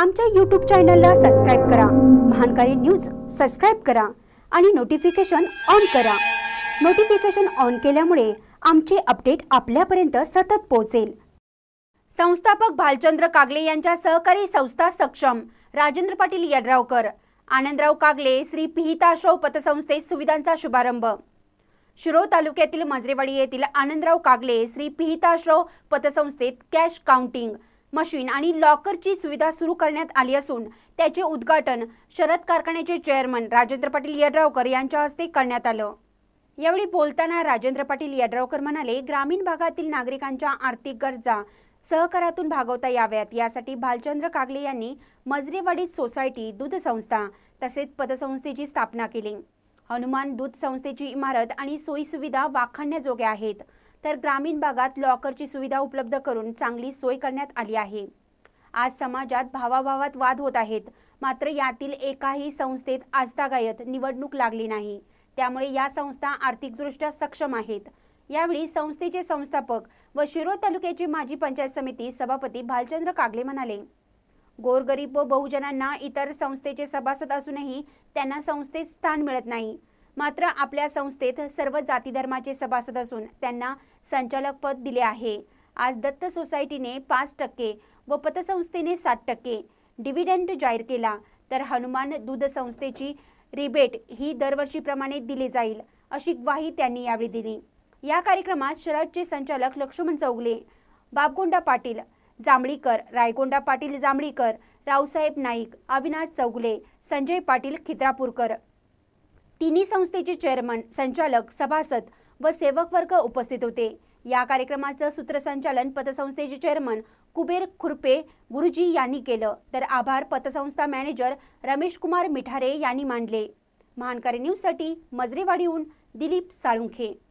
आमच्या यूट्यूब चॅनलला सबस्क्राईब करा महानकारी न्यूज सबस्क्राईब करा आणि नोटिफिकेशन ऑन करा नोटिफिकेशन ऑन केल्यामुळे आमचे अपडेट आपल्यापर्यंत सतत पोहोचेल संस्थापक भालचंद्र कागले यांच्या सहकारी संस्था सक्षम राजेंद्र पाटील यड्रावकर आनंदराव कागले श्री पिहिताश्रव पतसंस्थेत सुविधांचा शुभारंभ शिरो तालुक्यातील मजरेवाडी येथील आनंदराव कागले श्री पिहिताश्रव पतसंस्थेत कॅश काउंटिंग मशीन आणि लॉकरची सुविधा सुरू करण्यात आली असून त्याचे उद्घाटन शरद कारखान्याचे चेअरमन राजेंद्र पाटील यड्रावकर यांच्या हस्ते करण्यात आलं यावेळी बोलताना राजेंद्र पाटील यड्रावकर म्हणाले ग्रामीण भागातील नागरिकांच्या आर्थिक गरजा सहकारातून भागवता याव्यात यासाठी भालचंद्र कागले यांनी मजरेवाडी सोसायटी दूध संस्था तसेच पतसंस्थेची स्थापना केली हनुमान दूध संस्थेची इमारत आणि सोयीसुविधा वाखाणण्याजोग्या आहेत तर ग्रामीण भागात लॉकरची सुविधा उपलब्ध करून चांगली सोय करण्यात आली आहे आज समाजात भावाभावात वाद होत आहेत मात्र यातील एकाही संस्थेत आजतागायत निवडणूक लागली नाही त्यामुळे या संस्था आर्थिकदृष्ट्या सक्षम आहेत यावेळी संस्थेचे संस्थापक व शिरो तालुक्याचे माजी पंचायत समिती सभापती भालचंद्र कागले म्हणाले गोरगरीब व बहुजनांना इतर संस्थेचे सभासद असूनही त्यांना संस्थेत स्थान मिळत नाही मात्र आपल्या संस्थेत सर्व जाती धर्माचे सभासद असून त्यांना संचालक पद दिले आहे आज दत्त सोसायटीने पाच टक्के व पतसंस्थेने सात टक्के डिव्हिडंड जाहीर केला तर हनुमान दूध संस्थेची रिबेट ही दरवर्षीप्रमाणे दिली जाईल अशी ग्वाही त्यांनी यावेळी दिली या कार्यक्रमात शरदचे संचालक लक्ष्मण चौगले बाबगोंडा पाटील जांभळीकर रायगोंडा पाटील जांभळीकर रावसाहेब नाईक अविनाश चौगले संजय पाटील खित्रापूरकर तिन्ही संस्थेचे चेअरमन संचालक सभासद व सेवक वर्ग उपस्थित होते या कार्यक्रमाचं सूत्रसंचालन पतसंस्थेचे चेअरमन कुबेर खुरपे गुरुजी यांनी केलं तर आभार पतसंस्था मॅनेजर रमेश कुमार मिठारे यांनी मानले महानकारी न्यूजसाठी मजरेवाडीहून दिलीप साळुंखे